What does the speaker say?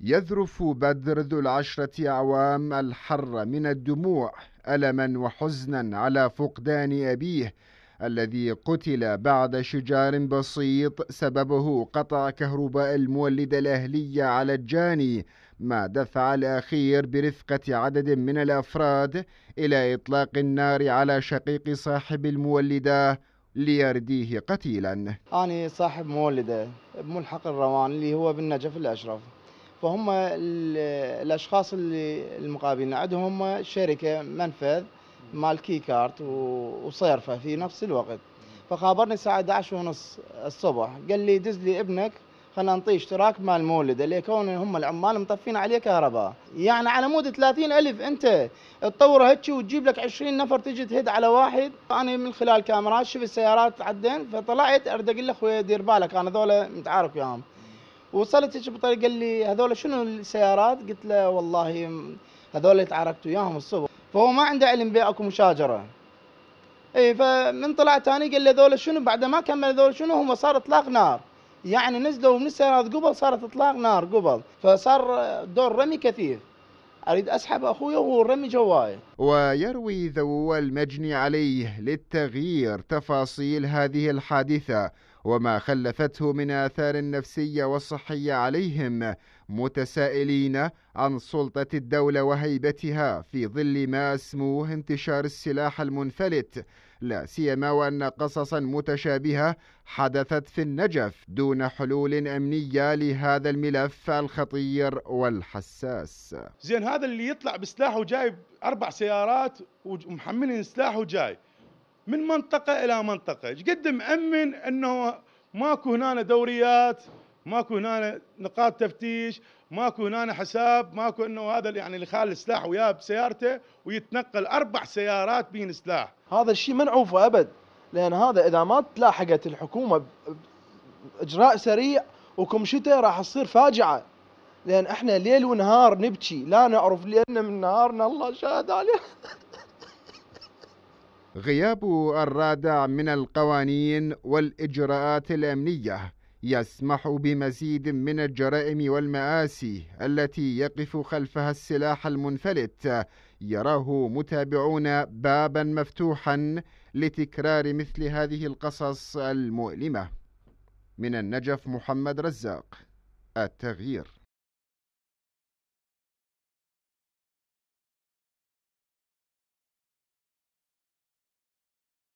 يذرف بدر ذو العشرة أعوام الحر من الدموع ألما وحزنا على فقدان أبيه الذي قتل بعد شجار بسيط سببه قطع كهرباء المولد الأهلية على الجاني ما دفع الأخير برفقة عدد من الأفراد إلى إطلاق النار على شقيق صاحب المولدة ليرديه قتيلا أنا صاحب مولدة بملحق الروان اللي هو بالنجف الأشرف فهم الاشخاص اللي المقابلين عندهم شركه منفذ مال كي كارت وصيرفه في نفس الوقت فخابرني الساعه 11 ونص الصبح قال لي دز لي ابنك خلينا نعطيه اشتراك مال المولد اللي كون هم العمال مطفين عليه كهرباء يعني على مود 30 ألف أنت تطور هيك وتجيب لك 20 نفر تجي تهد على واحد أنا من خلال كاميرات شفت السيارات عدين فطلعت أرد أقول اخوي دير بالك أنا ذولا متعارف وياهم وصلت هيك بطريق قال لي هذول شنو السيارات؟ قلت له والله هذول اللي تعاركت وياهم الصبح فهو ما عنده علم باكو مشاجره اي فمن طلع ثاني قال لي هذول شنو بعد ما كمل هذول شنو هم صار اطلاق نار يعني نزلوا من السيارات قبل صارت اطلاق نار قبل فصار دور رمي كثيف اريد اسحب اخوي وهو رمي جواي ويروي ذو المجني عليه للتغيير تفاصيل هذه الحادثه وما خلفته من آثار نفسية وصحية عليهم متسائلين عن سلطة الدولة وهيبتها في ظل ما اسموه انتشار السلاح المنفلت لا سيما وأن قصصا متشابهة حدثت في النجف دون حلول أمنية لهذا الملف الخطير والحساس زين هذا اللي يطلع بسلاحه جايب أربع سيارات ومحملين سلاحه جاي من منطقه الى منطقه قد مامن انه ماكو هنا دوريات ماكو هنا نقاط تفتيش ماكو هنا حساب ماكو انه هذا يعني اللي خال السلاح وياه بسيارته ويتنقل اربع سيارات بين سلاح هذا الشيء منعوفه ابد لان هذا اذا ما تلاحقت الحكومه باجراء سريع وكمشته راح تصير فاجعه لان احنا ليل ونهار نبكي لا نعرف لان من نهارنا الله شاهد عليه غياب الرادع من القوانين والإجراءات الأمنية يسمح بمزيد من الجرائم والمآسي التي يقف خلفها السلاح المنفلت يراه متابعون بابا مفتوحا لتكرار مثل هذه القصص المؤلمة من النجف محمد رزاق التغيير